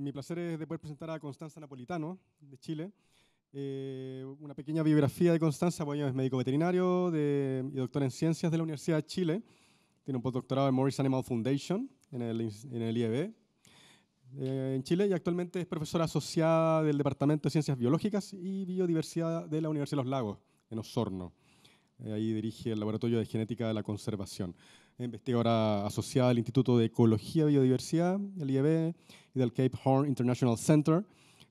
mi placer es de poder presentar a Constanza Napolitano, de Chile. Eh, una pequeña biografía de Constanza, bueno, pues, es médico veterinario de, y doctora en ciencias de la Universidad de Chile. Tiene un postdoctorado en Morris Animal Foundation, en el, IEB, e eh, en Chile, y actualmente es profesora asociada del Departamento de Ciencias Biológicas y Biodiversidad de la Universidad de Los Lagos, en Osorno. Eh, ahí dirige el Laboratorio de Genética de la Conservación investigadora asociada al Instituto de Ecología y Biodiversidad, el IEB, y del Cape Horn International Center,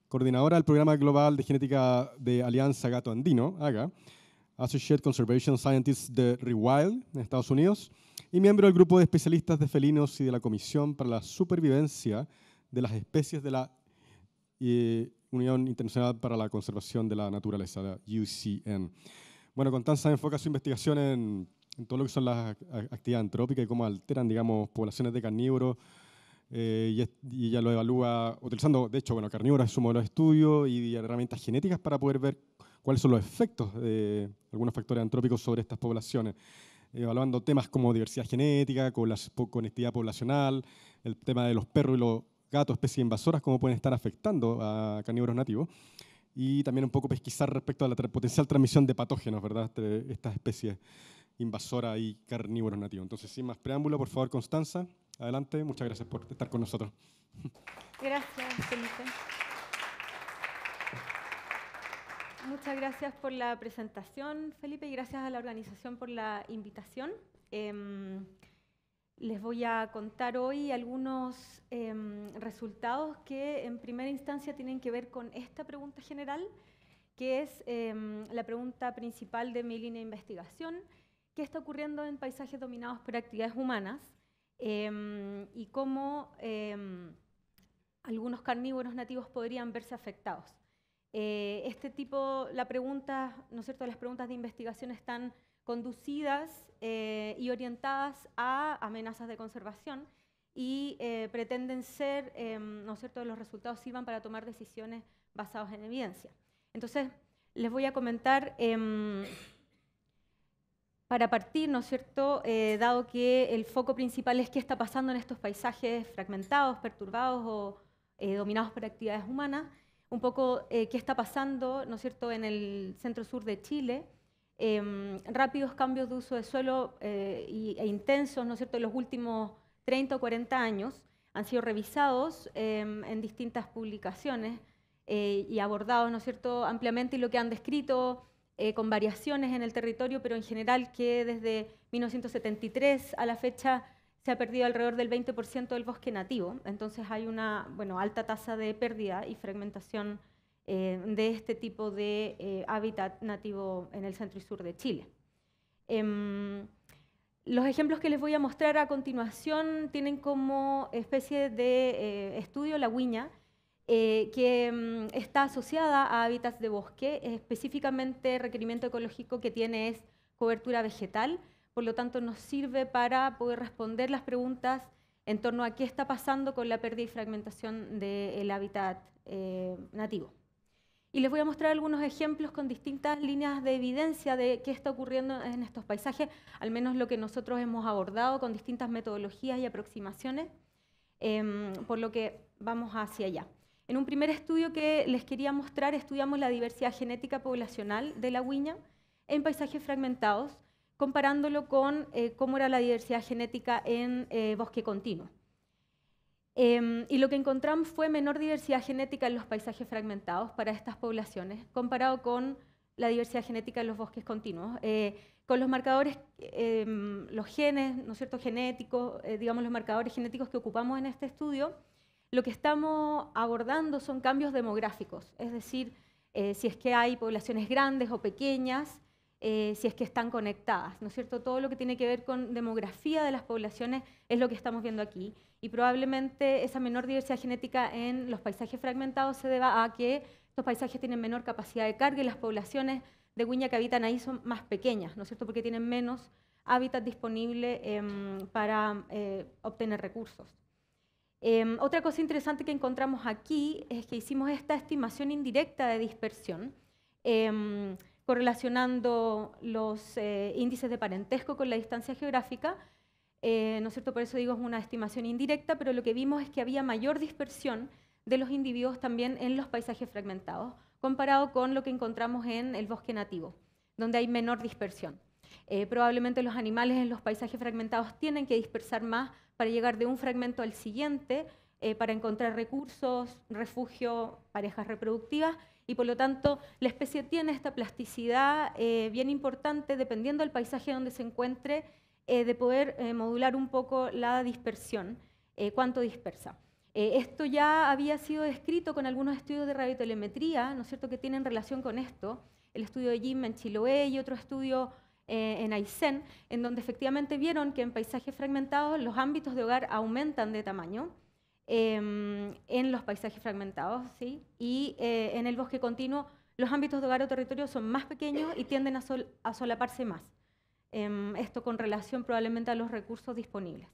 coordinadora del Programa Global de Genética de Alianza Gato Andino, AGA, Associate Conservation Scientist de Rewild, en Estados Unidos, y miembro del grupo de especialistas de felinos y de la Comisión para la Supervivencia de las Especies de la Unión Internacional para la Conservación de la Naturaleza, la UCN. Bueno, Constanza enfoca su investigación en en todo lo que son las actividades antrópicas y cómo alteran, digamos, poblaciones de carnívoros. Eh, y, ya ella lo evalúa utilizando, de hecho, bueno, carnívoros es su modelo de estudio y herramientas genéticas para poder ver cuáles son los efectos de algunos factores antrópicos sobre estas poblaciones. Evaluando temas como diversidad genética, con conectividad poblacional, el tema de los perros y los gatos, especies invasoras, cómo pueden estar afectando a carnívoros nativos y también un poco pesquisar respecto a la potencial transmisión de patógenos, ¿verdad?, entre estas especies invasora y carnívoro nativo Entonces, sin más preámbulo, por favor, Constanza, adelante. Muchas gracias por estar con nosotros. Gracias, Felipe. Muchas gracias por la presentación, Felipe, y gracias a la organización por la invitación. Em, les voy a contar hoy algunos em, resultados que en primera instancia tienen que ver con esta pregunta general, que es em, la pregunta principal de mi línea de investigación, qué está ocurriendo en paisajes dominados por actividades humanas em, y cómo em, algunos carnívoros nativos podrían verse afectados. Eh, este tipo, la pregunta, ¿no es cierto? Las preguntas de investigación están conducidas eh, y orientadas a amenazas de conservación y eh, pretenden ser, em, ¿no es cierto?, los resultados sirvan para tomar decisiones basadas en evidencia. Entonces, les voy a comentar para partir, ¿no es cierto?, eh, dado que el foco principal es qué está pasando en estos paisajes fragmentados, perturbados o eh, dominados por actividades humanas, un poco eh, qué está pasando, ¿no es cierto?, en el centro-sur de Chile, em, rápidos cambios de uso de suelo e intensos, ¿no es cierto?, en los últimos 30 o 40 años, han sido revisados em, en distintas publicaciones y abordados, ¿no es cierto?, ampliamente y lo que han descrito eh, con variaciones en el territorio, pero en general que desde 1973 a la fecha se ha perdido alrededor del 20% del bosque nativo. Entonces hay una bueno, alta tasa de pérdida y fragmentación eh, de este tipo de eh, hábitat nativo en el centro y sur de Chile. Em, los ejemplos que les voy a mostrar a continuación tienen como especie de estudio la huiña, eh, que mm, está asociada a hábitats de bosque, específicamente requerimiento ecológico que tiene es cobertura vegetal, por lo tanto nos sirve para poder responder las preguntas en torno a qué está pasando con la pérdida y fragmentación del hábitat eh, nativo. Y les voy a mostrar algunos ejemplos con distintas líneas de evidencia de qué está ocurriendo en estos paisajes, al menos lo que nosotros hemos abordado con distintas metodologías y aproximaciones, em, por lo que vamos hacia allá. En un primer estudio que les quería mostrar, estudiamos la diversidad genética poblacional de la Huiña en paisajes fragmentados, comparándolo con eh, cómo era la diversidad genética en eh, bosque continuo. Em, y lo que encontramos fue menor diversidad genética en los paisajes fragmentados para estas poblaciones, comparado con la diversidad genética en los bosques continuos. Eh, con los marcadores, em, los genes, ¿no es cierto?, genéticos, digamos los marcadores genéticos que ocupamos en este estudio, lo que estamos abordando son cambios demográficos, es decir, eh, si es que hay poblaciones grandes o pequeñas, eh, si es que están conectadas, ¿no es cierto? Todo lo que tiene que ver con demografía de las poblaciones es lo que estamos viendo aquí. Y probablemente esa menor diversidad genética en los paisajes fragmentados se deba a que estos paisajes tienen menor capacidad de carga y las poblaciones de Guiña que habitan ahí son más pequeñas, ¿no es cierto? Porque tienen menos hábitat disponible em, para eh, obtener recursos. Em, otra cosa interesante que encontramos aquí es que hicimos esta estimación indirecta de dispersión, em, correlacionando los eh, índices de parentesco con la distancia geográfica. Eh, ¿No es cierto? Por eso digo es una estimación indirecta, pero lo que vimos es que había mayor dispersión de los individuos también en los paisajes fragmentados, comparado con lo que encontramos en el bosque nativo, donde hay menor dispersión. Eh, probablemente los animales en los paisajes fragmentados tienen que dispersar más para llegar de un fragmento al siguiente, eh, para encontrar recursos, refugio, parejas reproductivas, y por lo tanto la especie tiene esta plasticidad eh, bien importante, dependiendo del paisaje donde se encuentre, de poder modular un poco la dispersión, cuánto dispersa. esto ya había sido descrito con algunos estudios de radiotelemetría, ¿no es cierto?, que tienen relación con esto, el estudio de Jim en Chiloé y otro estudio eh, en Aysén, en donde efectivamente vieron que en paisajes fragmentados los ámbitos de hogar aumentan de tamaño em, en los paisajes fragmentados, ¿sí? y eh, en el bosque continuo los ámbitos de hogar o territorio son más pequeños y tienden a, solaparse más. Em, esto con relación probablemente a los recursos disponibles.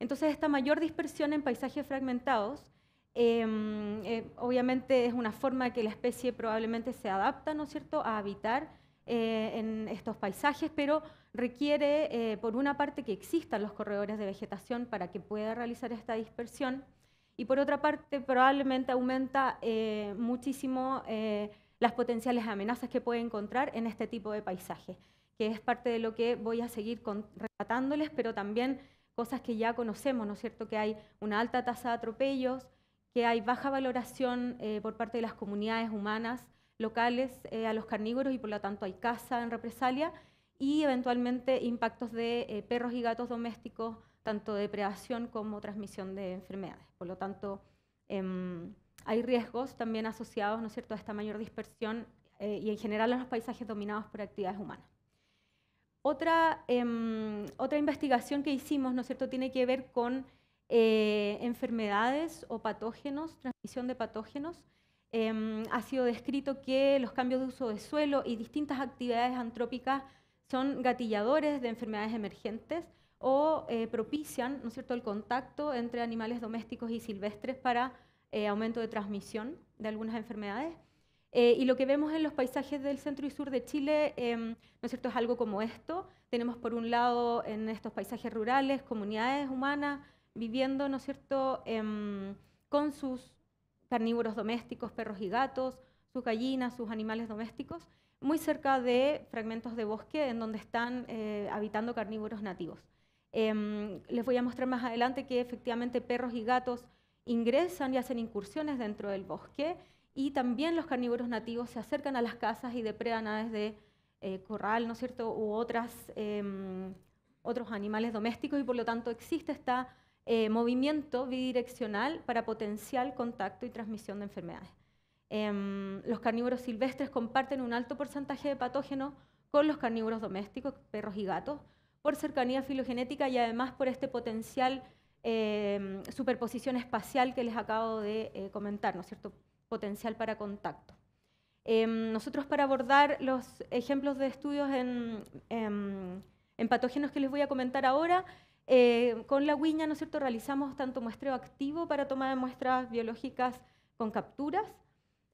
Entonces, esta mayor dispersión en paisajes fragmentados em, eh, obviamente es una forma que la especie probablemente se adapta, ¿no es cierto?, a habitar eh, en estos paisajes, pero requiere, eh, por una parte, que existan los corredores de vegetación para que pueda realizar esta dispersión y por otra parte, probablemente aumenta eh, muchísimo las potenciales amenazas que puede encontrar en este tipo de paisajes, que es parte de lo que voy a seguir relatándoles, pero también cosas que ya conocemos, ¿no es cierto? Que hay una alta tasa de atropellos, que hay baja valoración por parte de las comunidades humanas locales eh, a los carnívoros y por lo tanto hay caza en represalia y eventualmente impactos de eh, perros y gatos domésticos, tanto de depredación como transmisión de enfermedades. Por lo tanto, em, hay riesgos también asociados ¿no cierto? a esta mayor dispersión eh, y en general a los paisajes dominados por actividades humanas. Otra, em, otra investigación que hicimos ¿no es cierto? tiene que ver con enfermedades o patógenos, transmisión de patógenos Em, ha sido descrito que los cambios de uso de suelo y distintas actividades antrópicas son gatilladores de enfermedades emergentes o eh, propician ¿no es cierto? el contacto entre animales domésticos y silvestres para eh, aumento de transmisión de algunas enfermedades. Eh, y lo que vemos en los paisajes del centro y sur de Chile, em, ¿no es cierto?, es algo como esto. Tenemos por un lado en estos paisajes rurales comunidades humanas viviendo, ¿no es cierto?, em, con sus carnívoros domésticos, perros y gatos, sus gallinas, sus animales domésticos, muy cerca de fragmentos de bosque en donde están eh, habitando carnívoros nativos. Em, les voy a mostrar más adelante que efectivamente perros y gatos ingresan y hacen incursiones dentro del bosque y también los carnívoros nativos se acercan a las casas y depredan aves de eh, corral, ¿no es cierto?, u otras, em, otros animales domésticos y por lo tanto existe esta eh, movimiento bidireccional para potencial contacto y transmisión de enfermedades. Em, los carnívoros silvestres comparten un alto porcentaje de patógenos con los carnívoros domésticos, perros y gatos, por cercanía filogenética y además por este potencial em, superposición espacial que les acabo de eh, comentar, ¿no es cierto? Potencial para contacto. Em, nosotros para abordar los ejemplos de estudios en patógenos que les voy a comentar ahora, eh, con la guiña ¿no es cierto?, realizamos tanto muestreo activo para toma de muestras biológicas con capturas,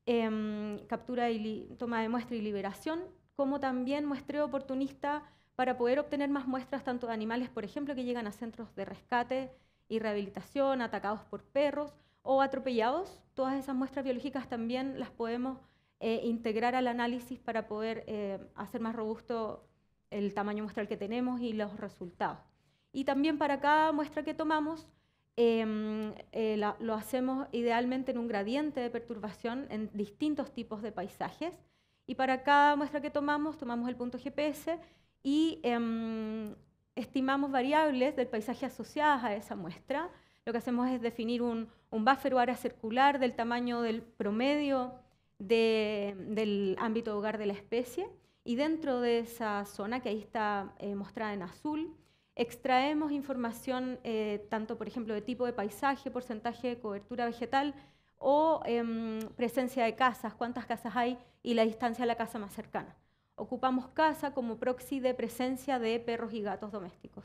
em, captura y toma de muestra y liberación, como también muestreo oportunista para poder obtener más muestras tanto de animales, por ejemplo, que llegan a centros de rescate y rehabilitación, atacados por perros o atropellados. Todas esas muestras biológicas también las podemos eh, integrar al análisis para poder eh, hacer más robusto el tamaño muestral que tenemos y los resultados. Y también para cada muestra que tomamos, em, eh, lo hacemos idealmente en un gradiente de perturbación en distintos tipos de paisajes. Y para cada muestra que tomamos, tomamos el punto GPS y em, estimamos variables del paisaje asociadas a esa muestra. Lo que hacemos es definir un, un buffer o área circular del tamaño del promedio del ámbito hogar de la especie. Y dentro de esa zona, que ahí está eh, mostrada en azul, extraemos información eh, tanto, por ejemplo, de tipo de paisaje, porcentaje de cobertura vegetal o em, presencia de casas, cuántas casas hay y la distancia a la casa más cercana. Ocupamos casa como proxy de presencia de perros y gatos domésticos.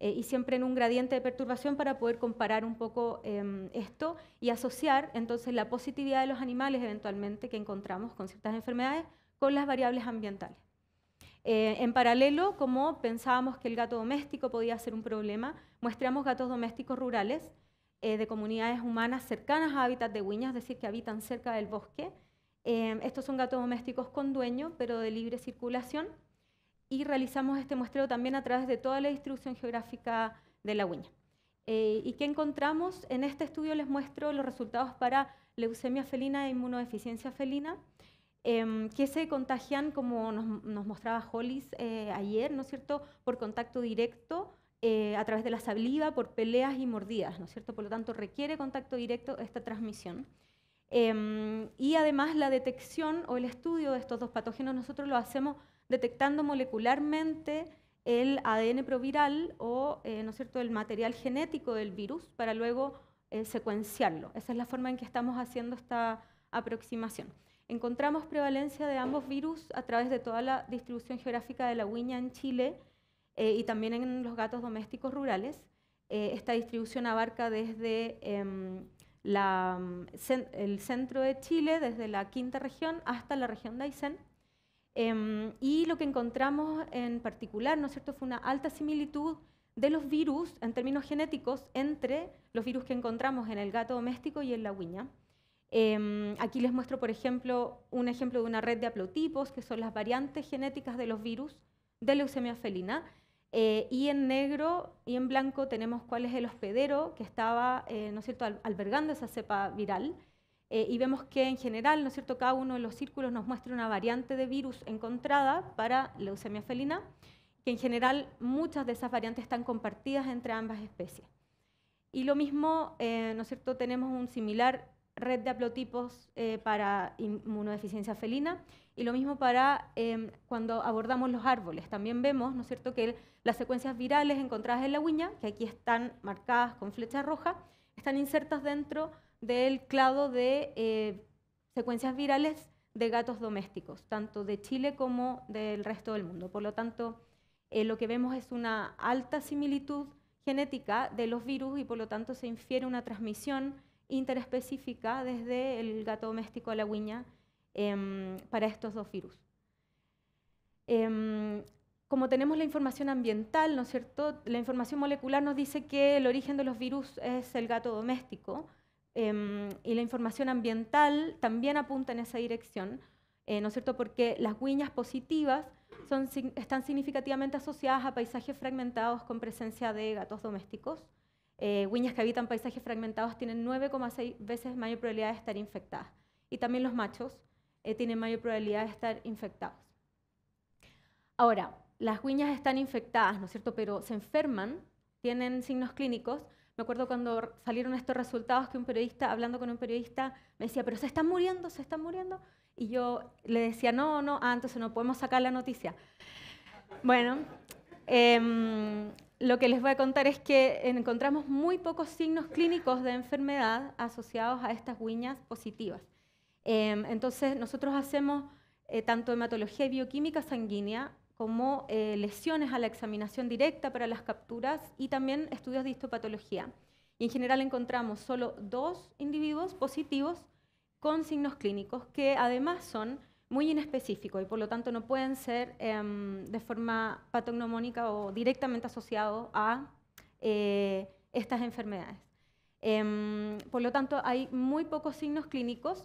Eh, y siempre en un gradiente de perturbación para poder comparar un poco em, esto y asociar entonces la positividad de los animales eventualmente que encontramos con ciertas enfermedades con las variables ambientales. Eh, en paralelo, como pensábamos que el gato doméstico podía ser un problema, muestreamos gatos domésticos rurales eh, de comunidades humanas cercanas a hábitat de huiña, es decir, que habitan cerca del bosque. Eh, estos son gatos domésticos con dueño, pero de libre circulación. Y realizamos este muestreo también a través de toda la distribución geográfica de la huiña. ¿Y qué encontramos? En este estudio les muestro los resultados para leucemia felina e inmunodeficiencia felina. Em, que se contagian, como nos, mostraba Hollis eh, ayer, ¿no es cierto?, por contacto directo. Eh, a través de la saliva por peleas y mordidas, ¿no es cierto? Por lo tanto, requiere contacto directo esta transmisión. Em, y además la detección o el estudio de estos dos patógenos nosotros lo hacemos detectando molecularmente el ADN proviral o eh, ¿no es cierto? el material genético del virus para luego secuenciarlo. Esa es la forma en que estamos haciendo esta aproximación. Encontramos prevalencia de ambos virus a través de toda la distribución geográfica de la huiña en Chile eh, y también en los gatos domésticos rurales. Eh, esta distribución abarca desde em, el centro de Chile, desde la quinta región hasta la región de Aysén. Em, y lo que encontramos en particular, ¿no es cierto?, fue una alta similitud de los virus en términos genéticos entre los virus que encontramos en el gato doméstico y en la huiña. Em, aquí les muestro, por ejemplo, un ejemplo de una red de haplotipos, que son las variantes genéticas de los virus de leucemia felina. Eh, y en negro y en blanco tenemos cuál es el hospedero que estaba, eh, ¿no es cierto?, albergando esa cepa viral. Eh, y vemos que en general, ¿no es cierto?, cada uno de los círculos nos muestra una variante de virus encontrada para leucemia felina, que en general muchas de esas variantes están compartidas entre ambas especies. Y lo mismo, ¿no es cierto?, tenemos un similar red de haplotipos eh, para inmunodeficiencia felina y lo mismo para em, cuando abordamos los árboles. También vemos, ¿no es cierto?, que las secuencias virales encontradas en la uña, que aquí están marcadas con flecha roja, están insertas dentro del clado de eh, secuencias virales de gatos domésticos, tanto de Chile como del resto del mundo. Por lo tanto, eh, lo que vemos es una alta similitud genética de los virus y por lo tanto se infiere una transmisión interespecífica desde el gato doméstico a la uña em, para estos dos virus. Em, como tenemos la información ambiental, ¿no cierto? La información molecular nos dice que el origen de los virus es el gato doméstico em, y la información ambiental también apunta en esa dirección, eh, ¿no cierto? Porque las guiñas positivas están significativamente asociadas a paisajes fragmentados con presencia de gatos domésticos. Eh, guiñas que habitan paisajes fragmentados tienen 9,6 veces mayor probabilidad de estar infectadas. Y también los machos eh, tienen mayor probabilidad de estar infectados. Ahora, las guiñas están infectadas, ¿no es cierto? Pero se enferman, tienen signos clínicos. Me acuerdo cuando salieron estos resultados que un periodista, hablando con un periodista, me decía, pero se están muriendo, se están muriendo. Y yo le decía, no, no, ah, entonces no podemos sacar la noticia. Bueno, em, lo que les voy a contar es que encontramos muy pocos signos clínicos de enfermedad asociados a estas guiñas positivas. Em, entonces, nosotros hacemos eh, tanto hematología y bioquímica sanguínea como eh, lesiones a la examinación directa para las capturas y también estudios de histopatología. Y en general encontramos solo dos individuos positivos con signos clínicos que además son muy inespecífico y por lo tanto no pueden ser em, de forma patognomónica o directamente asociados a eh, estas enfermedades. Em, por lo tanto, hay muy pocos signos clínicos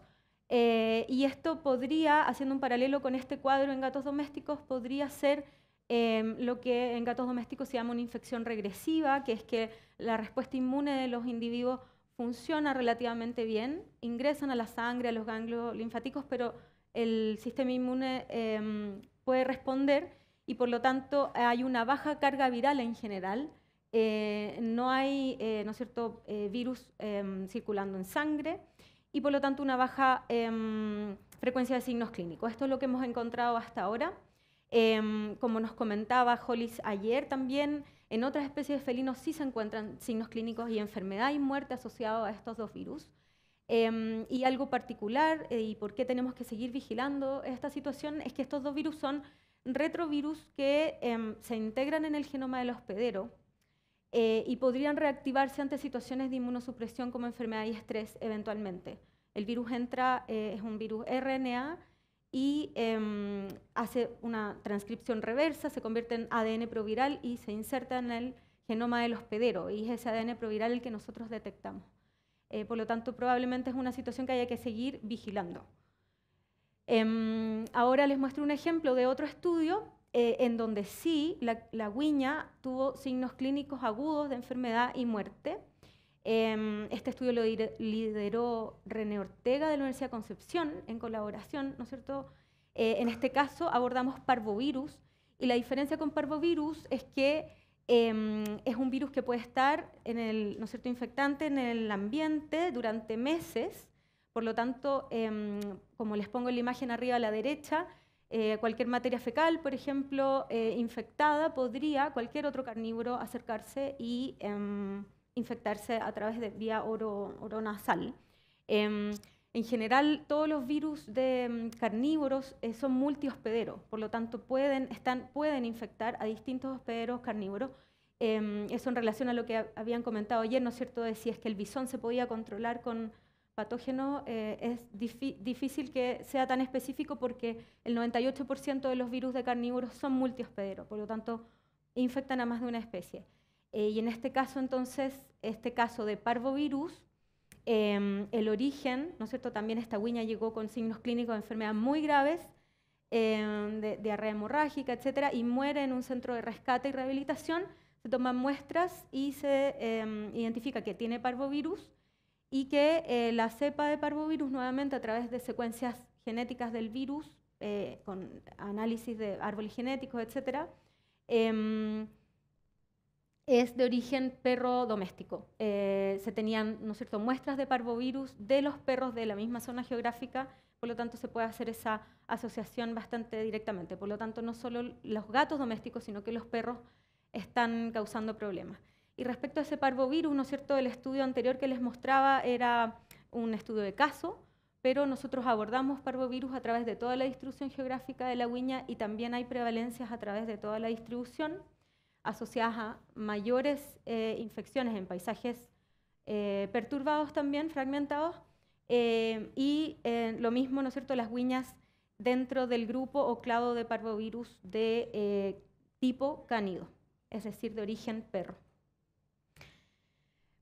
eh, y esto podría, haciendo un paralelo con este cuadro en gatos domésticos, podría ser em, lo que en gatos domésticos se llama una infección regresiva, que es que la respuesta inmune de los individuos funciona relativamente bien, ingresan a la sangre, a los ganglios linfáticos, pero el sistema inmune em, puede responder y por lo tanto hay una baja carga viral en general. Eh, no hay eh, ¿no cierto? Eh, virus em, circulando en sangre y por lo tanto una baja em, frecuencia de signos clínicos. Esto es lo que hemos encontrado hasta ahora. como nos comentaba Hollis ayer también, en otras especies de felinos sí se encuentran signos clínicos y enfermedad y muerte asociado a estos dos virus. Em, y algo particular, eh, y por qué tenemos que seguir vigilando esta situación, es que estos dos virus son retrovirus que em, se integran en el genoma del hospedero eh, y podrían reactivarse ante situaciones de inmunosupresión como enfermedad y estrés eventualmente. El virus entra, eh, es un virus RNA y em, hace una transcripción reversa, se convierte en ADN proviral y se inserta en el genoma del hospedero, y es ese ADN proviral el que nosotros detectamos. Eh, por lo tanto, probablemente es una situación que haya que seguir vigilando. Em, ahora les muestro un ejemplo de otro estudio eh, en donde sí la, la, guiña tuvo signos clínicos agudos de enfermedad y muerte. Em, este estudio lo lideró René Ortega de la Universidad de Concepción en colaboración, ¿no es cierto? Eh, en este caso abordamos parvovirus y la diferencia con parvovirus es que Em, es un virus que puede estar en el, cierto? infectante en el ambiente durante meses. Por lo tanto, em, como les pongo la imagen arriba a la derecha, eh, cualquier materia fecal, por ejemplo, eh, infectada, podría cualquier otro carnívoro acercarse y em, infectarse a través de vía oro, oronasal. En general, todos los virus de mm, carnívoros eh, son multihospederos, por lo tanto pueden, están, pueden infectar a distintos hospederos carnívoros. Em, eso en relación a lo que habían comentado ayer, ¿no es cierto?, de si es que el bisón se podía controlar con patógeno, eh, es difícil que sea tan específico porque el 98% de los virus de carnívoros son multihospederos, por lo tanto infectan a más de una especie. Eh, y en este caso, entonces, este caso de parvovirus, Em, el origen, ¿no es cierto? También esta guiña llegó con signos clínicos de enfermedades muy graves, em, de diarrea hemorrágica, etcétera, y muere en un centro de rescate y rehabilitación. Se toman muestras y se em, identifica que tiene parvovirus y que eh, la cepa de parvovirus, nuevamente a través de secuencias genéticas del virus, eh, con análisis de árboles genéticos, etcétera, es de origen perro doméstico. Eh, se tenían ¿no cierto? muestras de parvovirus de los perros de la misma zona geográfica, por lo tanto se puede hacer esa asociación bastante directamente. Por lo tanto, no solo los gatos domésticos, sino que los perros están causando problemas. Y respecto a ese parvovirus, ¿no cierto? el estudio anterior que les mostraba era un estudio de caso, pero nosotros abordamos parvovirus a través de toda la distribución geográfica de la uña y también hay prevalencias a través de toda la distribución asociadas a mayores eh, infecciones en paisajes eh, perturbados también, fragmentados, eh, y lo mismo, ¿no es cierto?, las guiñas dentro del grupo o clado de parvovirus de tipo cánido, es decir, de origen perro.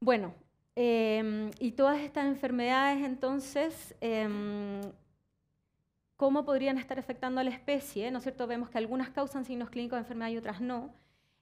Bueno, y todas estas enfermedades entonces em, cómo podrían estar afectando a la especie. ¿No es cierto? Vemos que algunas causan signos clínicos de enfermedad y otras no.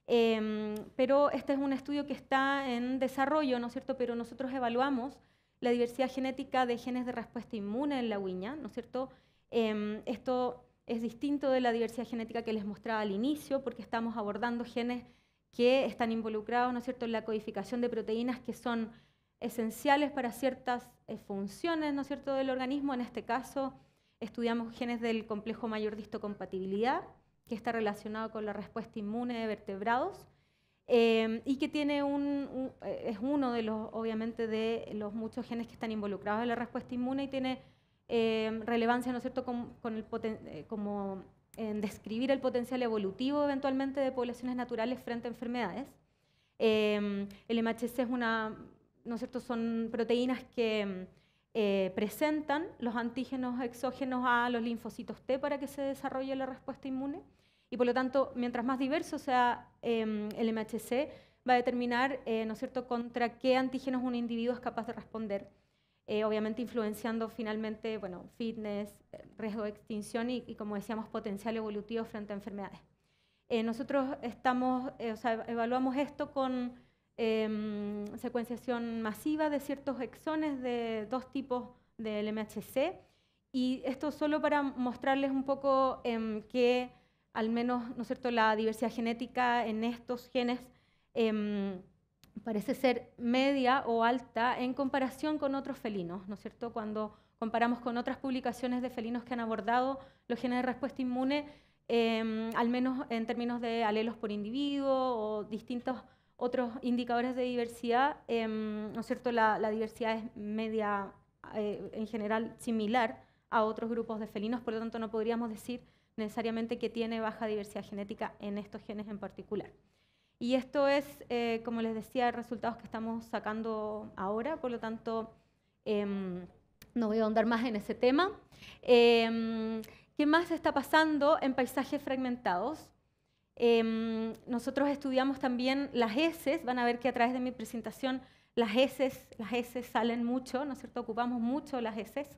Em, pero este es un estudio que está en desarrollo, ¿no es cierto? Pero nosotros evaluamos la diversidad genética de genes de respuesta inmune en la uña, ¿no es cierto? Em, esto es distinto de la diversidad genética que les mostraba al inicio, porque estamos abordando genes que están involucrados, ¿no es cierto?, en la codificación de proteínas que son esenciales para ciertas eh, funciones, ¿no es cierto?, del organismo. En este caso, estudiamos genes del complejo mayor de histocompatibilidad, que está relacionado con la respuesta inmune de vertebrados em, y que tiene un, eh, es uno de los, obviamente, de los muchos genes que están involucrados en la respuesta inmune y tiene em, relevancia, ¿no es cierto?, con, el eh, como en describir el potencial evolutivo eventualmente de poblaciones naturales frente a enfermedades. Em, el MHC es una, ¿no es cierto?, son proteínas que... Eh, presentan los antígenos exógenos a los linfocitos T para que se desarrolle la respuesta inmune. Y por lo tanto, mientras más diverso sea em, el MHC, va a determinar, eh, ¿no es cierto?, contra qué antígenos un individuo es capaz de responder. Eh, obviamente influenciando finalmente, bueno, fitness, riesgo de extinción y, como decíamos, potencial evolutivo frente a enfermedades. Eh, nosotros estamos, evaluamos esto con em, secuenciación masiva de ciertos exones de dos tipos del MHC y esto solo para mostrarles un poco em, qué al menos ¿no es cierto? la diversidad genética en estos genes em, parece ser media o alta en comparación con otros felinos, ¿no es cierto? Cuando comparamos con otras publicaciones de felinos que han abordado los genes de respuesta inmune, em, al menos en términos de alelos por individuo o distintos otros indicadores de diversidad, em, ¿no es cierto? La, la diversidad es media, eh, en general, similar a otros grupos de felinos, por lo tanto no podríamos decir necesariamente que tiene baja diversidad genética en estos genes en particular. Y esto es, eh, como les decía, resultados que estamos sacando ahora, por lo tanto, em, no voy a ahondar más en ese tema. Em, ¿Qué más está pasando en paisajes fragmentados? Em, nosotros estudiamos también las heces, van a ver que a través de mi presentación las heces, las heces salen mucho, ¿no es cierto? Ocupamos mucho las heces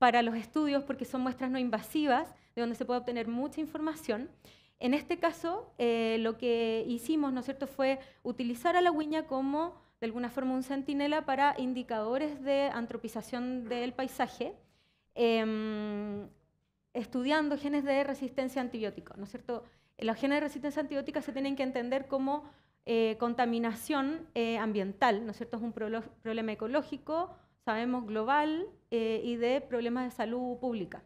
para los estudios porque son muestras no invasivas, de donde se puede obtener mucha información. En este caso, eh, lo que hicimos ¿no es cierto? fue utilizar a la huiña como, de alguna forma, un centinela para indicadores de antropización del paisaje, em, estudiando genes de resistencia antibiótica. ¿no es cierto? Los genes de resistencia antibiótica se tienen que entender como eh, contaminación eh, ambiental, ¿no es cierto? Es un problema ecológico, sabemos, global eh, y de problemas de salud pública.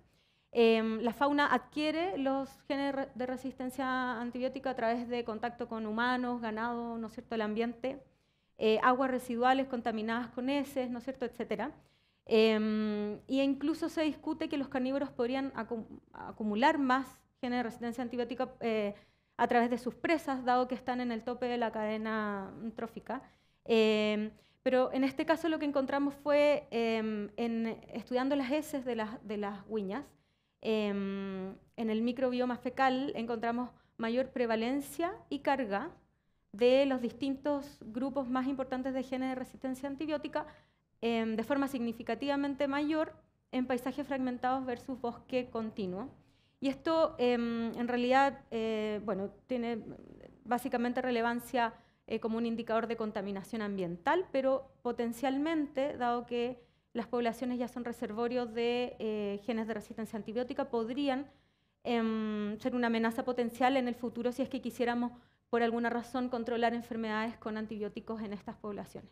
Em, la fauna adquiere los genes de resistencia antibiótica a través de contacto con humanos, ganado, ¿no es cierto?, el ambiente, eh, aguas residuales contaminadas con heces, ¿no es cierto?, etcétera. e incluso se discute que los carnívoros podrían acumular más genes de resistencia antibiótica eh, a través de sus presas, dado que están en el tope de la cadena trófica. Em, pero en este caso lo que encontramos fue, em, en, estudiando las heces de las, de uñas, em, en el microbioma fecal encontramos mayor prevalencia y carga de los distintos grupos más importantes de genes de resistencia antibiótica em, de forma significativamente mayor en paisajes fragmentados versus bosque continuo. Y esto en realidad eh, bueno, tiene básicamente relevancia eh, como un indicador de contaminación ambiental, pero potencialmente, dado que las poblaciones ya son reservorios de eh, genes de resistencia antibiótica, podrían em, ser una amenaza potencial en el futuro si es que quisiéramos, por alguna razón, controlar enfermedades con antibióticos en estas poblaciones.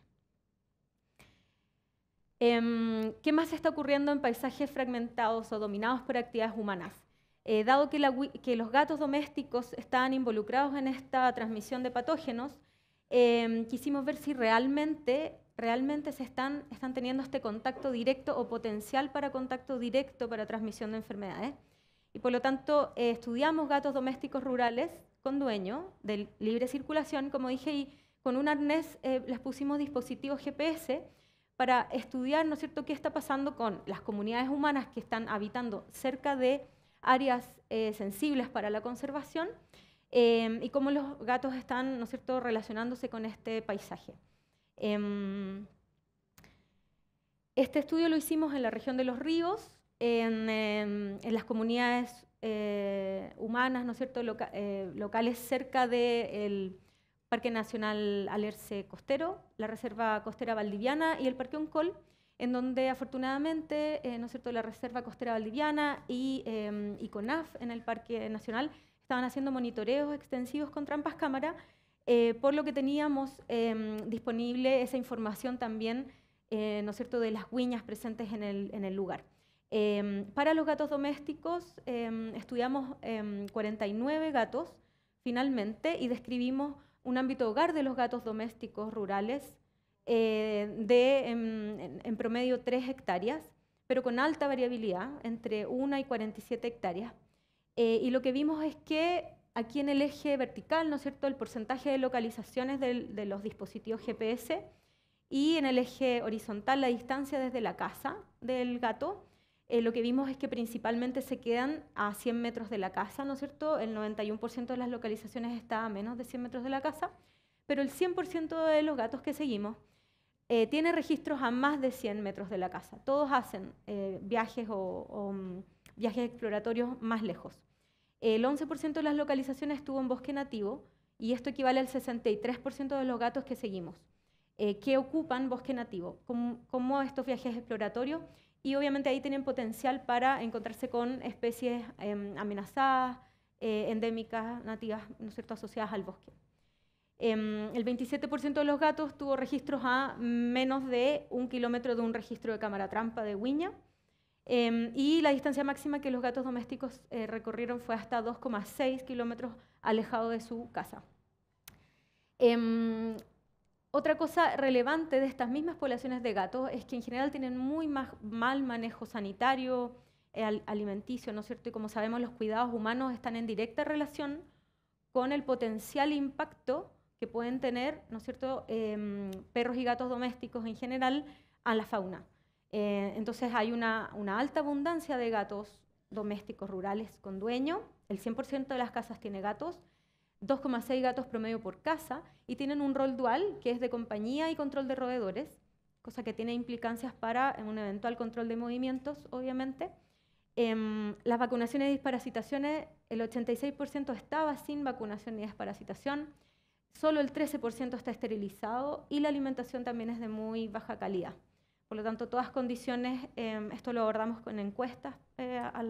Em, ¿Qué más está ocurriendo en paisajes fragmentados o dominados por actividades humanas? Eh, dado que, que, los gatos domésticos están involucrados en esta transmisión de patógenos, Em, quisimos ver si realmente, realmente se están, están teniendo este contacto directo o potencial para contacto directo para transmisión de enfermedades. Y por lo tanto, eh, estudiamos gatos domésticos rurales con dueño de libre circulación, como dije, y con un arnés eh, les pusimos dispositivos GPS para estudiar, ¿no es cierto?, qué está pasando con las comunidades humanas que están habitando cerca de áreas eh, sensibles para la conservación Em, y cómo los gatos están, ¿no cierto?, relacionándose con este paisaje. Em, este estudio lo hicimos en la región de los ríos, en, em, las comunidades eh, humanas, eh, locales cerca del Parque Nacional Alerce Costero, la Reserva Costera Valdiviana y el Parque Oncol, en donde afortunadamente, eh, ¿no es cierto?, la Reserva Costera Valdiviana y CONAF en el Parque Nacional estaban haciendo monitoreos extensivos con trampas cámara, eh, por lo que teníamos em, disponible esa información también, eh, ¿no es cierto?, de las guiñas presentes en el, en el lugar. Em, para los gatos domésticos em, estudiamos 49 gatos finalmente y describimos un ámbito hogar de los gatos domésticos rurales eh, de en, en promedio 3 hectáreas, pero con alta variabilidad entre 1 y 47 hectáreas. Eh, y lo que vimos es que aquí en el eje vertical, ¿no es cierto?, el porcentaje de localizaciones de los dispositivos GPS y en el eje horizontal la distancia desde la casa del gato. Eh, lo que vimos es que principalmente se quedan a 100 metros de la casa, ¿no es cierto? El 91% de las localizaciones está a menos de 100 metros de la casa, pero el 100% de los gatos que seguimos eh, tiene registros a más de 100 metros de la casa. Todos hacen viajes o, o mm, viajes exploratorios más lejos. El 11% de las localizaciones estuvo en bosque nativo y esto equivale al 63% de los gatos que seguimos, eh, que ocupan bosque nativo, como, estos viajes exploratorios y obviamente ahí tienen potencial para encontrarse con especies em, amenazadas, eh, endémicas, nativas, ¿no cierto?, asociadas al bosque. Em, el 27% de los gatos tuvo registros a menos de un kilómetro de un registro de cámara trampa de Wiña Em, y la distancia máxima que los gatos domésticos eh, recorrieron fue hasta 2,6 kilómetros alejado de su casa. Em, otra cosa relevante de estas mismas poblaciones de gatos es que en general tienen muy mal manejo sanitario, eh, alimenticio, ¿no es cierto? Y como sabemos, los cuidados humanos están en directa relación con el potencial impacto que pueden tener, ¿no es cierto?, em, perros y gatos domésticos en general a la fauna. Eh, entonces hay una, alta abundancia de gatos domésticos rurales con dueño. El 100% de las casas tiene gatos, 2,6 gatos promedio por casa y tienen un rol dual que es de compañía y control de roedores, cosa que tiene implicancias para un eventual control de movimientos, obviamente. Em, las vacunaciones y desparasitaciones, el 86% estaba sin vacunación ni disparasitación. solo el 13% está esterilizado y la alimentación también es de muy baja calidad. Por lo tanto, todas condiciones, em, esto lo abordamos con encuestas eh, a,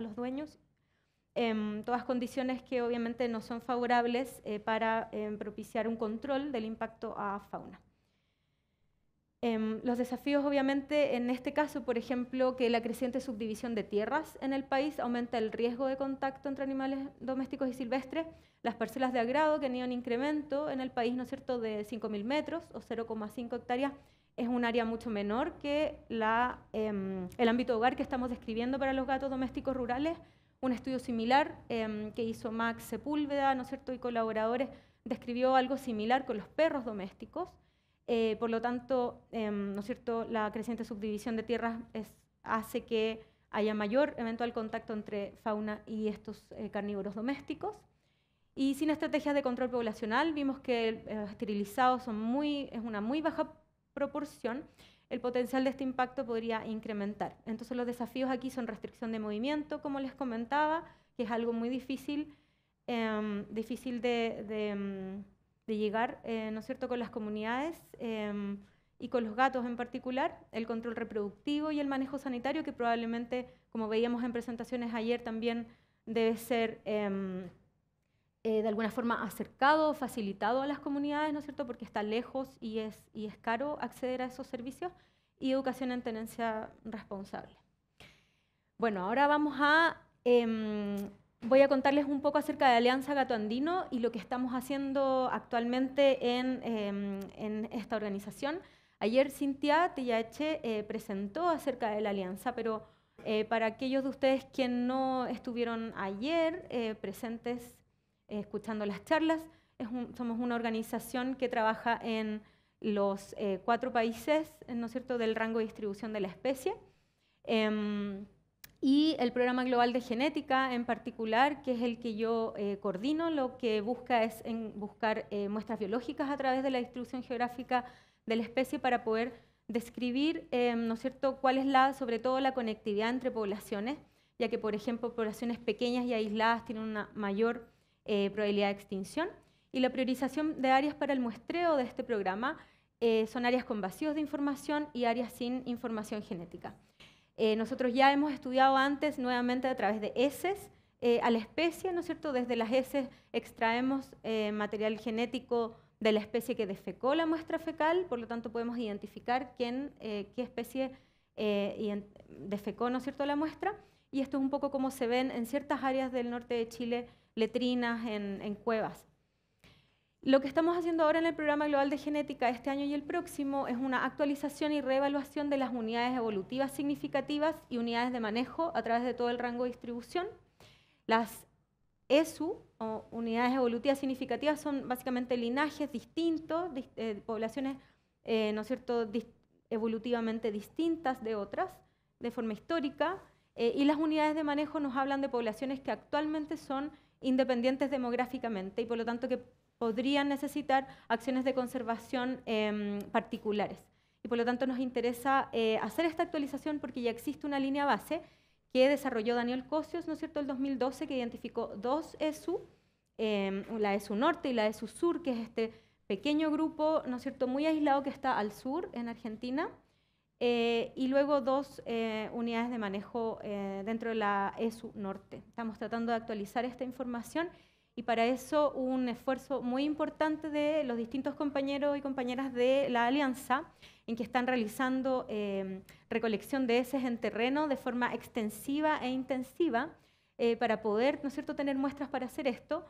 los dueños, em, todas condiciones que obviamente no son favorables eh, para em, propiciar un control del impacto a fauna. los desafíos, obviamente, en este caso, por ejemplo, que la creciente subdivisión de tierras en el país aumenta el riesgo de contacto entre animales domésticos y silvestres, las parcelas de agrado que han ido en incremento en el país, ¿no es cierto?, de 5.000 metros o 0,5 hectáreas es un área mucho menor que la, em, el ámbito hogar que estamos describiendo para los gatos domésticos rurales. Un estudio similar em, que hizo Max Sepúlveda ¿no es cierto? y colaboradores describió algo similar con los perros domésticos. Eh, por lo tanto, em, ¿no es cierto? la creciente subdivisión de tierras es, hace que haya mayor eventual contacto entre fauna y estos eh, carnívoros domésticos. Y sin estrategias de control poblacional, vimos que eh, los esterilizados son muy, es una muy baja proporción, el potencial de este impacto podría incrementar. Entonces los desafíos aquí son restricción de movimiento, como les comentaba, que es algo muy difícil, em, difícil de, em, llegar, eh, ¿no es cierto?, con las comunidades em, y con los gatos en particular, el control reproductivo y el manejo sanitario, que probablemente, como veíamos en presentaciones ayer, también debe ser eh, de alguna forma acercado, facilitado a las comunidades, ¿no es cierto?, porque está lejos y es, y es caro acceder a esos servicios, y educación en tenencia responsable. Bueno, ahora vamos a... Em, voy a contarles un poco acerca de Alianza Gato Andino y lo que estamos haciendo actualmente en, em, esta organización. Ayer Cintia Tillache eh, presentó acerca de la alianza, pero eh, para aquellos de ustedes que no estuvieron ayer presentes eh, escuchando las charlas. somos una organización que trabaja en los eh, cuatro países, ¿no cierto?, del rango de distribución de la especie. Em, y el programa global de genética en particular, que es el que yo eh, coordino, lo que busca es en buscar muestras biológicas a través de la distribución geográfica de la especie para poder describir, em, ¿no cierto?, cuál es la, sobre todo la conectividad entre poblaciones, ya que, por ejemplo, poblaciones pequeñas y aisladas tienen una mayor eh, probabilidad de extinción. Y la priorización de áreas para el muestreo de este programa eh, son áreas con vacíos de información y áreas sin información genética. Eh, nosotros ya hemos estudiado antes nuevamente a través de heces a la especie, ¿no es cierto? Desde las heces extraemos material genético de la especie que defecó la muestra fecal, por lo tanto podemos identificar quién, qué especie defecó, ¿no es cierto?, la muestra. Y esto es un poco como se ven en ciertas áreas del norte de Chile letrinas, en, cuevas. Lo que estamos haciendo ahora en el programa global de genética este año y el próximo es una actualización y reevaluación de las unidades evolutivas significativas y unidades de manejo a través de todo el rango de distribución. Las ESU, o unidades evolutivas significativas, son básicamente linajes distintos, eh, poblaciones eh, ¿no cierto? evolutivamente distintas de otras, de forma histórica, eh, y las unidades de manejo nos hablan de poblaciones que actualmente son independientes demográficamente y por lo tanto que podrían necesitar acciones de conservación em, particulares. Y por lo tanto nos interesa eh, hacer esta actualización porque ya existe una línea base que desarrolló Daniel Cosios, ¿no es cierto?, el 2012, que identificó dos ESU, em, la ESU Norte y la ESU Sur, que es este pequeño grupo, ¿no es cierto?, muy aislado que está al sur, en Argentina, eh, y luego dos eh, unidades de manejo eh, dentro de la ESU Norte. Estamos tratando de actualizar esta información y para eso un esfuerzo muy importante de los distintos compañeros y compañeras de la Alianza, en que están realizando recolección de heces en terreno de forma extensiva e intensiva para poder, ¿no es cierto?, tener muestras para hacer esto.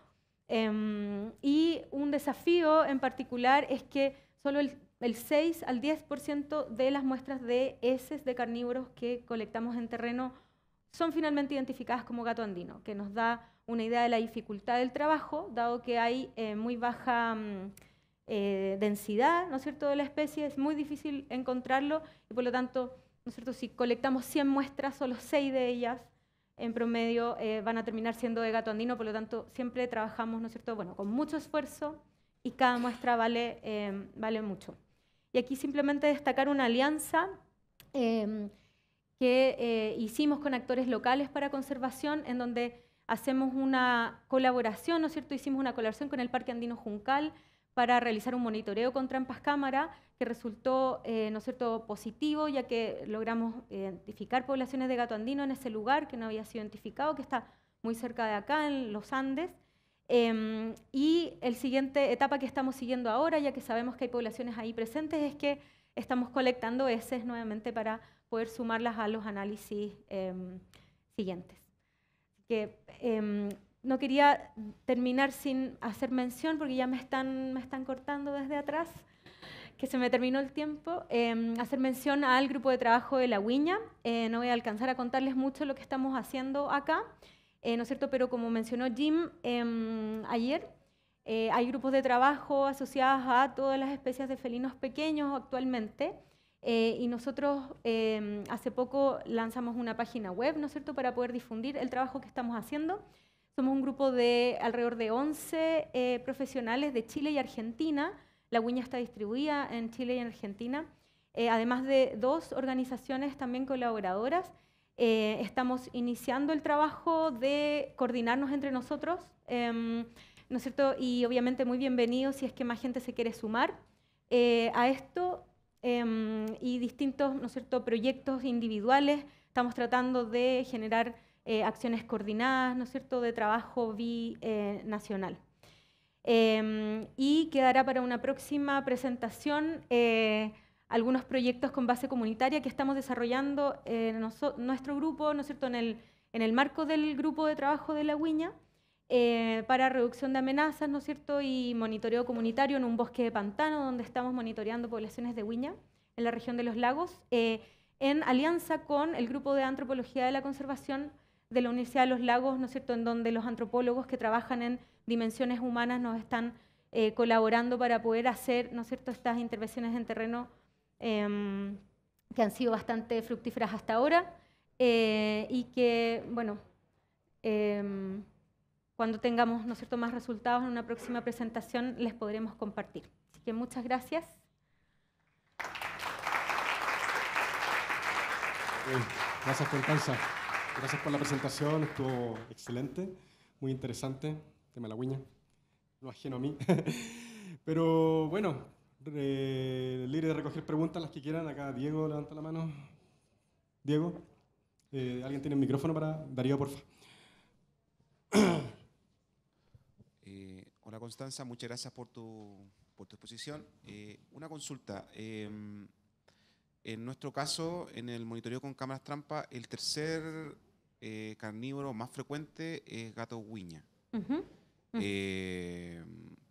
Em, y un desafío en particular es que solo el el 6 al 10% de las muestras de heces de carnívoros que colectamos en terreno son finalmente identificadas como gato andino, que nos da una idea de la dificultad del trabajo, dado que hay eh, muy baja mm, eh, densidad, ¿no es cierto?, de la especie, es muy difícil encontrarlo y por lo tanto, ¿no es cierto?, si colectamos 100 muestras, solo 6 de ellas en promedio eh, van a terminar siendo de gato andino, por lo tanto, siempre trabajamos, ¿no es cierto?, bueno, con mucho esfuerzo y cada muestra vale, vale mucho. Y aquí simplemente destacar una alianza em, que eh, hicimos con actores locales para conservación, en donde hacemos una colaboración, ¿no es cierto? Hicimos una colaboración con el Parque Andino Juncal para realizar un monitoreo con trampas cámara que resultó, eh, ¿no es cierto?, positivo, ya que logramos identificar poblaciones de gato andino en ese lugar que no había sido identificado, que está muy cerca de acá, en los Andes. Em, y la siguiente etapa que estamos siguiendo ahora, ya que sabemos que hay poblaciones ahí presentes, es que estamos colectando heces nuevamente para poder sumarlas a los análisis em, siguientes. Que, em, no quería terminar sin hacer mención, porque ya me están, me están cortando desde atrás, que se me terminó el tiempo, hacer mención al grupo de trabajo de La UIÑA. Eh, no voy a alcanzar a contarles mucho lo que estamos haciendo acá. Eh, ¿No es cierto? Pero como mencionó Jim em, ayer, eh, hay grupos de trabajo asociados a todas las especies de felinos pequeños actualmente. Eh, y nosotros em, hace poco lanzamos una página web, ¿no es cierto?, para poder difundir el trabajo que estamos haciendo. Somos un grupo de alrededor de 11 profesionales de Chile y Argentina. La uña está distribuida en Chile y en Argentina. además de dos organizaciones también colaboradoras eh, estamos iniciando el trabajo de coordinarnos entre nosotros, em, ¿no es cierto? Y obviamente muy bienvenidos si es que más gente se quiere sumar eh, a esto em, y distintos, ¿no es cierto?, proyectos individuales. Estamos tratando de generar eh, acciones coordinadas, ¿no es cierto?, de trabajo binacional. Em, y quedará para una próxima presentación algunos proyectos con base comunitaria que estamos desarrollando en nuestro grupo, ¿no es cierto?, en el, en el marco del grupo de trabajo de la Uiña, eh, para reducción de amenazas, ¿no es cierto?, y monitoreo comunitario en un bosque de pantano donde estamos monitoreando poblaciones de uña en la región de los lagos, eh, en alianza con el grupo de antropología de la conservación de la Universidad de los Lagos, ¿no es cierto?, en donde los antropólogos que trabajan en dimensiones humanas nos están eh, colaborando para poder hacer, ¿no es cierto?, estas intervenciones en terreno Em, que han sido bastante fructíferas hasta ahora eh, y que, bueno, em, cuando tengamos ¿no cierto? más resultados en una próxima presentación les podremos compartir. Así que muchas gracias. gracias, Constanza. Gracias por la presentación, estuvo excelente, muy interesante, tema la guiña, lo ajeno a mí. Pero bueno, eh, libre de recoger preguntas, las que quieran. Acá Diego, levanta la mano. Diego, eh, ¿alguien tiene el micrófono para Darío, porfa? Eh, hola Constanza, muchas gracias por tu, exposición. Eh, una consulta. Em, en nuestro caso, en el monitoreo con cámaras trampa, el tercer carnívoro más frecuente es gato guiña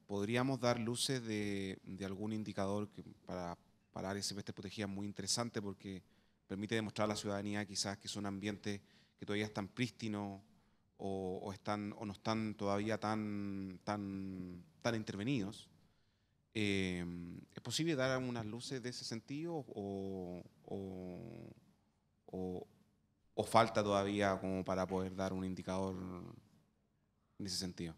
podríamos dar luces de, algún indicador que para, para áreas silvestres protegidas muy interesante porque permite demostrar a la ciudadanía quizás que son ambientes que todavía están prístinos o, o, están, o no están todavía tan, tan, tan intervenidos. Eh, ¿Es posible dar algunas luces de ese sentido o, o falta todavía como para poder dar un indicador en ese sentido?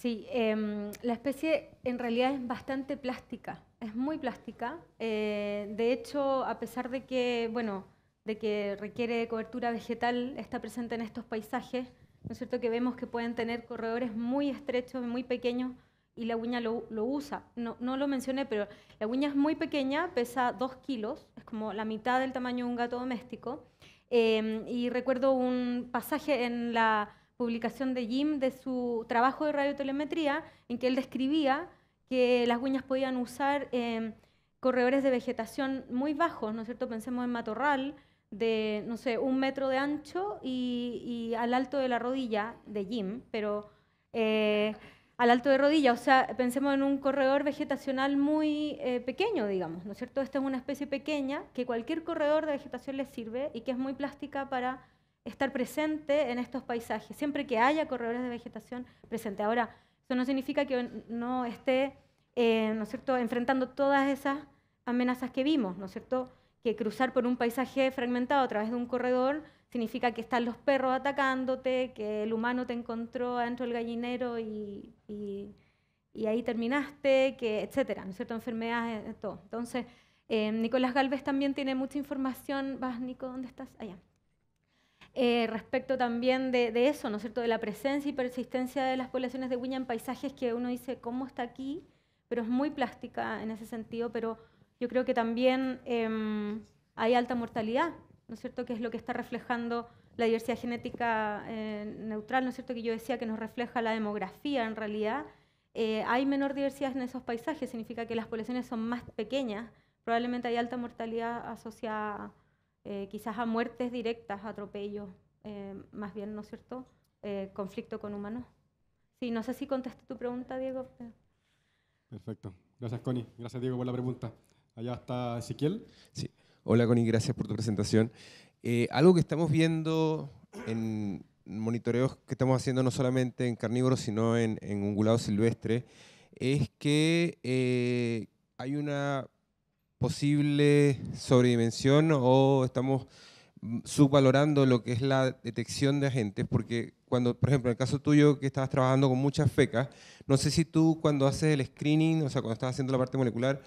Sí, em, la especie en realidad es bastante plástica, es muy plástica. Eh, de hecho, a pesar de que, bueno, de que requiere cobertura vegetal, está presente en estos paisajes, ¿no es cierto? Que vemos que pueden tener corredores muy estrechos, muy pequeños, y la uña lo, usa. No, lo mencioné, pero la uña es muy pequeña, pesa dos kilos, es como la mitad del tamaño de un gato doméstico. Em, y recuerdo un pasaje en la publicación de Jim de su trabajo de radiotelemetría, en que él describía que las uñas podían usar em, corredores de vegetación muy bajos, ¿no es cierto? Pensemos en matorral de, no sé, un metro de ancho y, al alto de la rodilla de Jim, pero eh, al alto de rodilla, o sea, pensemos en un corredor vegetacional muy eh, pequeño, digamos, ¿no es cierto? Esta es una especie pequeña que cualquier corredor de vegetación le sirve y que es muy plástica para estar presente en estos paisajes, siempre que haya corredores de vegetación presente. Ahora, eso no significa que no esté, eh, ¿no es cierto?, enfrentando todas esas amenazas que vimos, ¿no es cierto?, que cruzar por un paisaje fragmentado a través de un corredor significa que están los perros atacándote, que el humano te encontró adentro del gallinero y, y, ahí terminaste, que, etcétera, ¿no es cierto?, enfermedades, eh, todo. Entonces, eh, Nicolás Galvez también tiene mucha información. ¿Vas, Nico? ¿Dónde estás? Allá. Eh, respecto también de, eso, ¿no es cierto?, de la presencia y persistencia de las poblaciones de Wiña en paisajes que uno dice, ¿cómo está aquí? Pero es muy plástica en ese sentido, pero yo creo que también em, hay alta mortalidad, ¿no es cierto?, que es lo que está reflejando la diversidad genética eh, neutral, ¿no es cierto?, que yo decía que nos refleja la demografía en realidad. Eh, hay menor diversidad en esos paisajes, significa que las poblaciones son más pequeñas, probablemente hay alta mortalidad asociada eh, quizás a muertes directas, atropellos, eh, más bien, ¿no es cierto? Eh, conflicto con humanos. Sí, no sé si contesté tu pregunta, Diego. Perfecto. Gracias, Connie. Gracias, Diego, por la pregunta. Allá está Ezequiel. Sí. Hola, Connie. Gracias por tu presentación. algo que estamos viendo en monitoreos que estamos haciendo no solamente en carnívoros, sino en, en ungulados silvestres, es que hay una posible sobredimensión o estamos subvalorando lo que es la detección de agentes, porque cuando, por ejemplo, en el caso tuyo que estabas trabajando con muchas fecas, no sé si tú cuando haces el screening, o sea, cuando estás haciendo la parte molecular,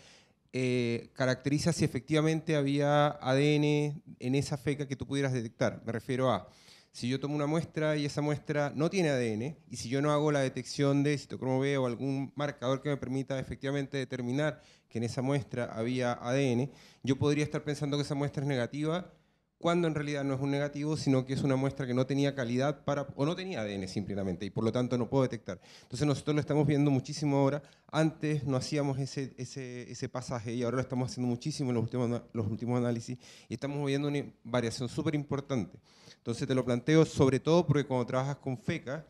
eh, caracterizas caracteriza si efectivamente había ADN en esa feca que tú pudieras detectar. Me refiero a, si yo tomo una muestra y esa muestra no tiene ADN, y si yo no hago la detección de citocromo B o algún marcador que me permita efectivamente determinar que en esa muestra había ADN, yo podría estar pensando que esa muestra es negativa cuando en realidad no es un negativo, sino que es una muestra que no tenía calidad para, o no tenía ADN simplemente, y por lo tanto no puedo detectar. Entonces nosotros lo estamos viendo muchísimo ahora. Antes no hacíamos ese, ese, pasaje y ahora lo estamos haciendo muchísimo en los últimos, los últimos análisis y estamos viendo una variación súper importante. Entonces te lo planteo sobre todo porque cuando trabajas con FECA,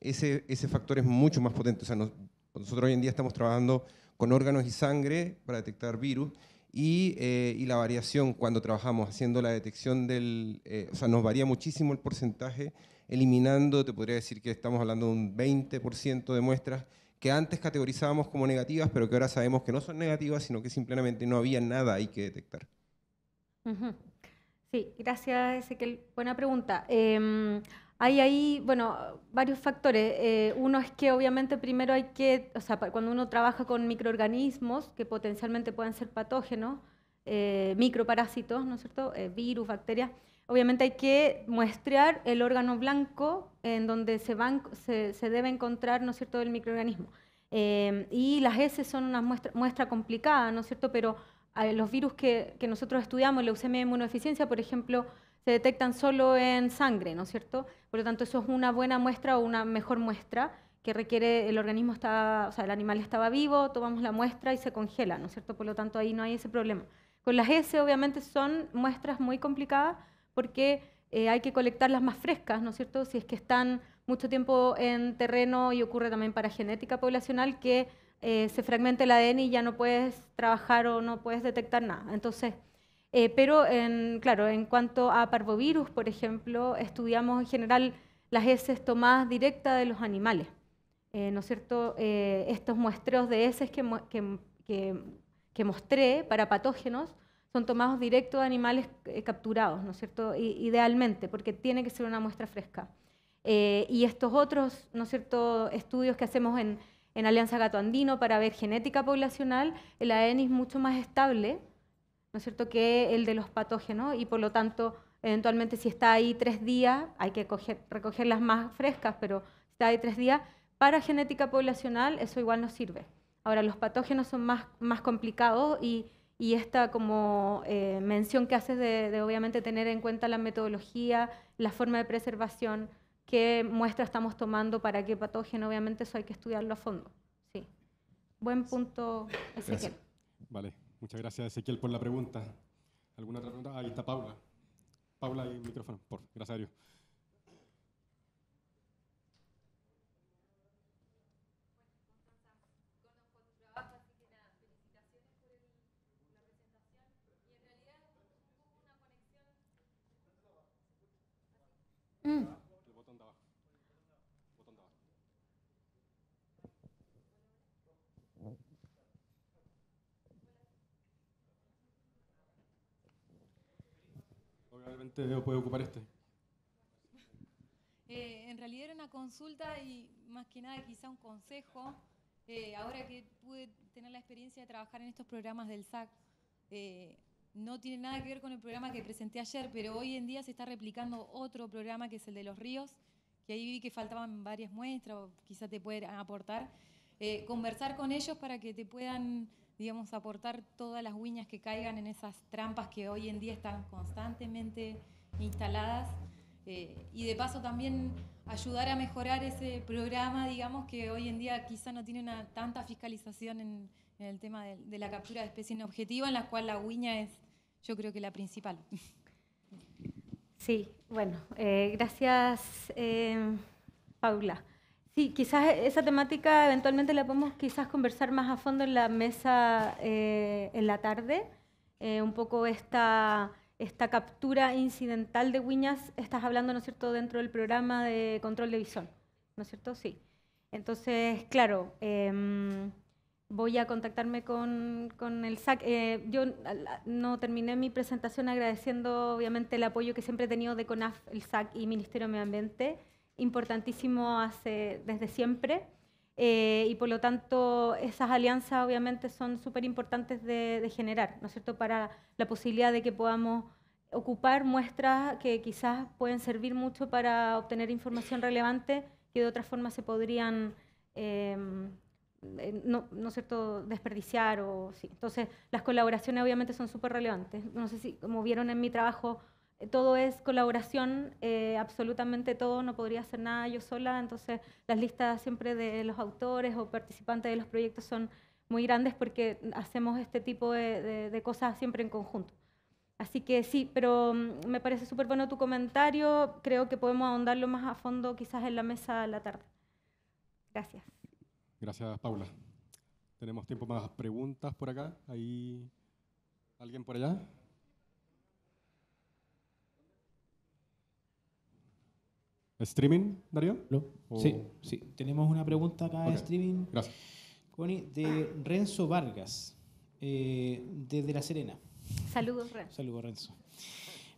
ese, ese factor es mucho más potente. O sea, nosotros hoy en día estamos trabajando con órganos y sangre para detectar virus eh, y, la variación cuando trabajamos haciendo la detección del, eh, o sea, nos varía muchísimo el porcentaje, eliminando, te podría decir que estamos hablando de un 20% de muestras que antes categorizábamos como negativas, pero que ahora sabemos que no son negativas, sino que simplemente no había nada ahí que detectar. Sí, gracias Ezequiel. Buena pregunta. Em, hay ahí, bueno, varios factores. Eh, uno es que obviamente primero hay que, o sea, cuando uno trabaja con microorganismos que potencialmente pueden ser patógenos, eh, microparásitos, ¿no es cierto? Eh, virus, bacterias. Obviamente hay que muestrear el órgano blanco en donde se, van, se, debe encontrar, ¿no es cierto?, el microorganismo. y las heces son una muestra, muestra complicada, ¿no es cierto? Pero los virus que, nosotros estudiamos, leucemia e inmunodeficiencia, por ejemplo, se detectan solo en sangre, ¿no es cierto? Por lo tanto, eso es una buena muestra o una mejor muestra que requiere el organismo está, o sea, el animal estaba vivo, tomamos la muestra y se congela, ¿no es cierto? Por lo tanto, ahí no hay ese problema. Con las S, obviamente, son muestras muy complicadas porque eh, hay que colectarlas más frescas, ¿no es cierto? Si es que están mucho tiempo en terreno y ocurre también para genética poblacional que eh, se fragmente el ADN y ya no puedes trabajar o no puedes detectar nada. Entonces, eh, pero, en, claro, en cuanto a parvovirus, por ejemplo, estudiamos en general las heces tomadas directas de los animales. Eh, ¿No es cierto? Eh, estos muestreos de heces que, mostré para patógenos son tomados directos de animales capturados, ¿no es cierto? idealmente, porque tiene que ser una muestra fresca. y estos otros, ¿no es cierto?, estudios que hacemos en, en Alianza Gato Andino para ver genética poblacional, el ADN es mucho más estable ¿no es cierto?, que el de los patógenos y por lo tanto, eventualmente si está ahí tres días, hay que recoger las más frescas, pero si está ahí tres días, para genética poblacional eso igual nos sirve. Ahora, los patógenos son más, más complicados y, esta como eh, mención que haces de, obviamente tener en cuenta la metodología, la forma de preservación, qué muestra estamos tomando para qué patógeno, obviamente eso hay que estudiarlo a fondo. Sí. Buen punto, Vale. Muchas gracias, Ezequiel, por la pregunta. ¿Alguna otra pregunta? Ah, ahí está Paula. Paula, y micrófono, por Gracias a Dios. Debo puede ocupar este. Eh, en realidad era una consulta y más que nada quizá un consejo. Eh, ahora que pude tener la experiencia de trabajar en estos programas del SAC, eh, no tiene nada que ver con el programa que presenté ayer, pero hoy en día se está replicando otro programa que es el de los ríos, que ahí vi que faltaban varias muestras, quizá te puedan aportar. conversar con ellos para que te puedan digamos, aportar todas las uñas que caigan en esas trampas que hoy en día están constantemente instaladas. Eh, y de paso también ayudar a mejorar ese programa, digamos, que hoy en día quizá no tiene una tanta fiscalización en, el tema de, la captura de especies en objetivo, en la cual la uña es, yo creo que la principal. Sí, bueno, eh, gracias eh, Paula. Sí, quizás e-, esa temática eventualmente la podemos quizás conversar más a fondo en la mesa eh, en la tarde. Eh, un poco esta, esta captura incidental de guiñas estás hablando, ¿no es cierto?, dentro del programa de control de visón, ¿no es cierto? Sí. Entonces, claro, em, voy a contactarme con, con el SAC. Eh, yo no terminé mi presentación agradeciendo, obviamente, el apoyo que siempre he tenido de CONAF, el SAC y Ministerio de Medio Ambiente importantísimo desde siempre. Eh, y por lo tanto esas alianzas obviamente son súper importantes de, generar, ¿no es cierto?, para la posibilidad de que podamos ocupar muestras que quizás pueden servir mucho para obtener información relevante que de otra forma se podrían, em, eh, no, ¿no es cierto?, desperdiciar o sí. Entonces las colaboraciones obviamente son súper relevantes. No sé si, como vieron en mi trabajo, eh, todo es colaboración, eh, absolutamente todo, no podría hacer nada yo sola, entonces las listas siempre de los autores o participantes de los proyectos son muy grandes porque hacemos este tipo de, cosas siempre en conjunto. Así que sí, pero mm, me parece súper bueno tu comentario, creo que podemos ahondarlo más a fondo quizás en la mesa a la tarde. Gracias. Gracias, Paula. Tenemos tiempo para preguntas por acá. ¿Hay alguien por allá? ¿Streaming, Darío? Sí, sí. Tenemos una pregunta acá de streaming. Gracias. Connie, de Renzo Vargas, eh, desde La Serena. Saludos, Renzo. Saludos, Renzo.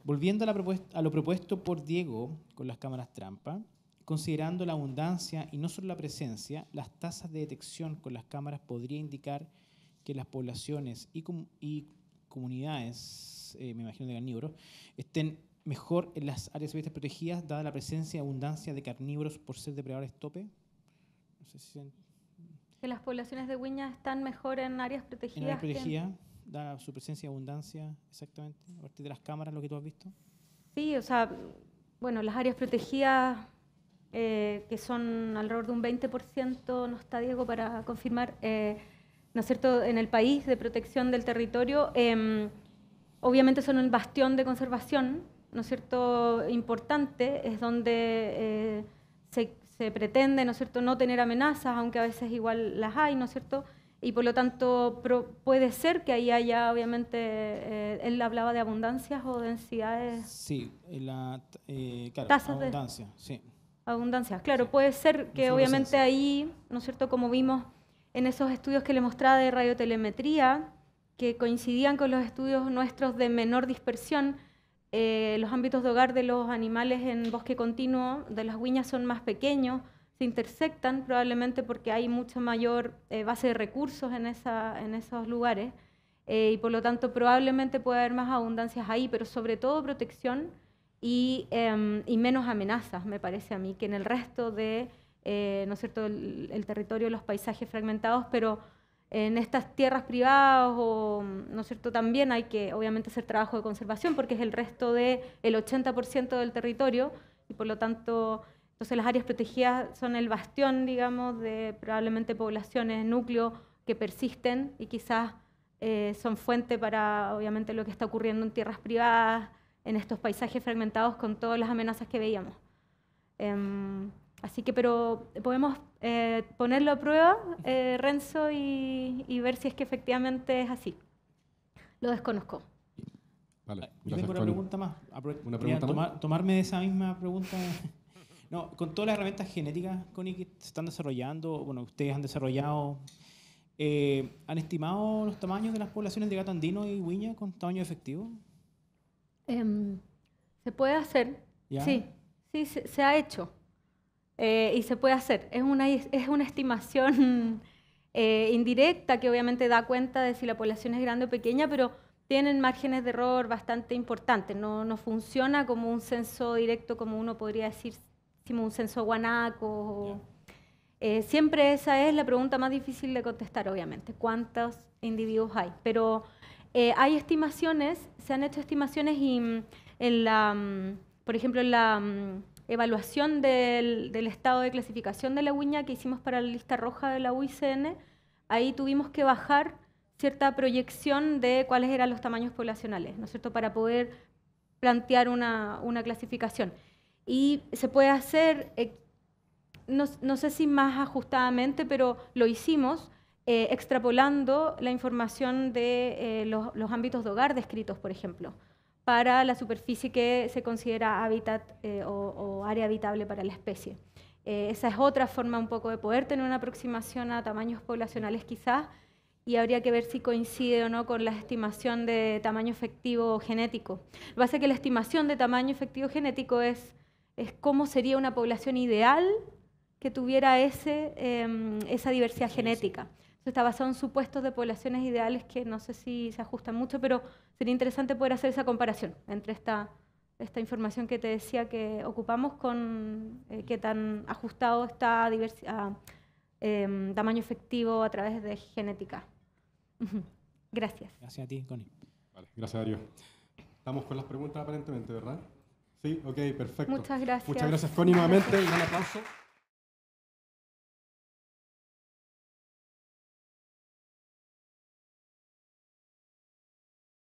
Volviendo a, la propuesta, a lo propuesto por Diego con las cámaras trampa, considerando la abundancia y no solo la presencia, las tasas de detección con las cámaras podría indicar que las poblaciones y, comunidades, eh, me imagino de carnívoros, estén mejor en las áreas protegidas, dada la presencia y abundancia de carnívoros por ser depredadores tope? No sé si Que las poblaciones de Guiña están mejor en áreas protegidas. En áreas protegidas, dada su presencia y abundancia, exactamente, a partir de las cámaras, lo que tú has visto. Sí, o sea, bueno, las áreas protegidas, eh, que son alrededor de un 20%, no está Diego para confirmar, eh, ¿no es cierto?, en el país de protección del territorio, em, obviamente son el bastión de conservación ¿no es cierto?, importante, es donde eh, se, pretende, ¿no es cierto?, no tener amenazas, aunque a veces igual las hay, ¿no es cierto?, y por lo tanto puede ser que ahí haya, obviamente, eh, él hablaba de abundancias o densidades. Sí, la, eh, claro, abundancia, sí. Abundancias, claro, puede ser que obviamente ahí, ¿no es cierto?, como vimos en esos estudios que le mostraba de radiotelemetría, que coincidían con los estudios nuestros de menor dispersión, eh, los ámbitos de hogar de los animales en bosque continuo de las guiñas son más pequeños, se intersectan probablemente porque hay mucha mayor eh, base de recursos en, esa, en esos lugares eh, y por lo tanto probablemente puede haber más abundancias ahí, pero sobre todo protección y, em, menos amenazas, me parece a mí, que en el resto de, ¿no es cierto?, el territorio, los paisajes fragmentados, pero en estas tierras privadas o, ¿no es cierto?, también hay que obviamente hacer trabajo de conservación porque es el resto del 80% del territorio y por lo tanto, entonces las áreas protegidas son el bastión, digamos, de probablemente poblaciones, núcleos que persisten y quizás eh, son fuente para obviamente lo que está ocurriendo en tierras privadas, en estos paisajes fragmentados con todas las amenazas que veíamos. Em, Así que, pero podemos eh, ponerlo a prueba, eh, Renzo, y, ver si es que efectivamente es así. Lo desconozco. Vale, ah, Yo tengo una pregunta más. Ah, una pregunta más? Tomarme de esa misma pregunta. no, con todas las herramientas genéticas, Connie, que se están desarrollando, bueno, ustedes han desarrollado, eh, ¿han estimado los tamaños de las poblaciones de gato andino y huiña con tamaño efectivo? Em, se puede hacer. Sí, sí, se ha hecho. Eh, y se puede hacer. Es una, es una estimación eh, indirecta que obviamente da cuenta de si la población es grande o pequeña, pero tienen márgenes de error bastante importantes. No, no funciona como un censo directo, como uno podría decir, como un censo guanaco. Eh, siempre esa es la pregunta más difícil de contestar, obviamente, cuántos individuos hay. Pero hay estimaciones, se han hecho estimaciones mm, en la, mm, por ejemplo, en la mm, evaluación del, estado de clasificación de la uña que hicimos para la lista roja de la UICN, ahí tuvimos que bajar cierta proyección de cuáles eran los tamaños poblacionales, ¿no es cierto?, para poder plantear una, clasificación. Y se puede hacer, eh, no, sé si más ajustadamente, pero lo hicimos eh, extrapolando la información de eh, los ámbitos de hogar descritos, por ejemplo para la superficie que se considera hábitat eh, o, área habitable para la especie. Eh, esa es otra forma un poco de poder tener una aproximación a tamaños poblacionales quizás, y habría que ver si coincide o no con la estimación de tamaño efectivo genético. Lo que que la estimación de tamaño efectivo genético es, cómo sería una población ideal que tuviera em, esa diversidad genética. Eso está basado en supuestos de poblaciones ideales que no sé si se ajustan mucho, pero sería interesante poder hacer esa comparación entre esta, esta información que te decía que ocupamos con eh, qué tan ajustado está a em, tamaño efectivo a través de genética. Gracias. Gracias a ti, Connie. Vale, gracias, Darío. Estamos con las preguntas aparentemente, ¿verdad? Sí, ok, perfecto. Muchas gracias. Muchas gracias, Connie, nuevamente. un aplauso.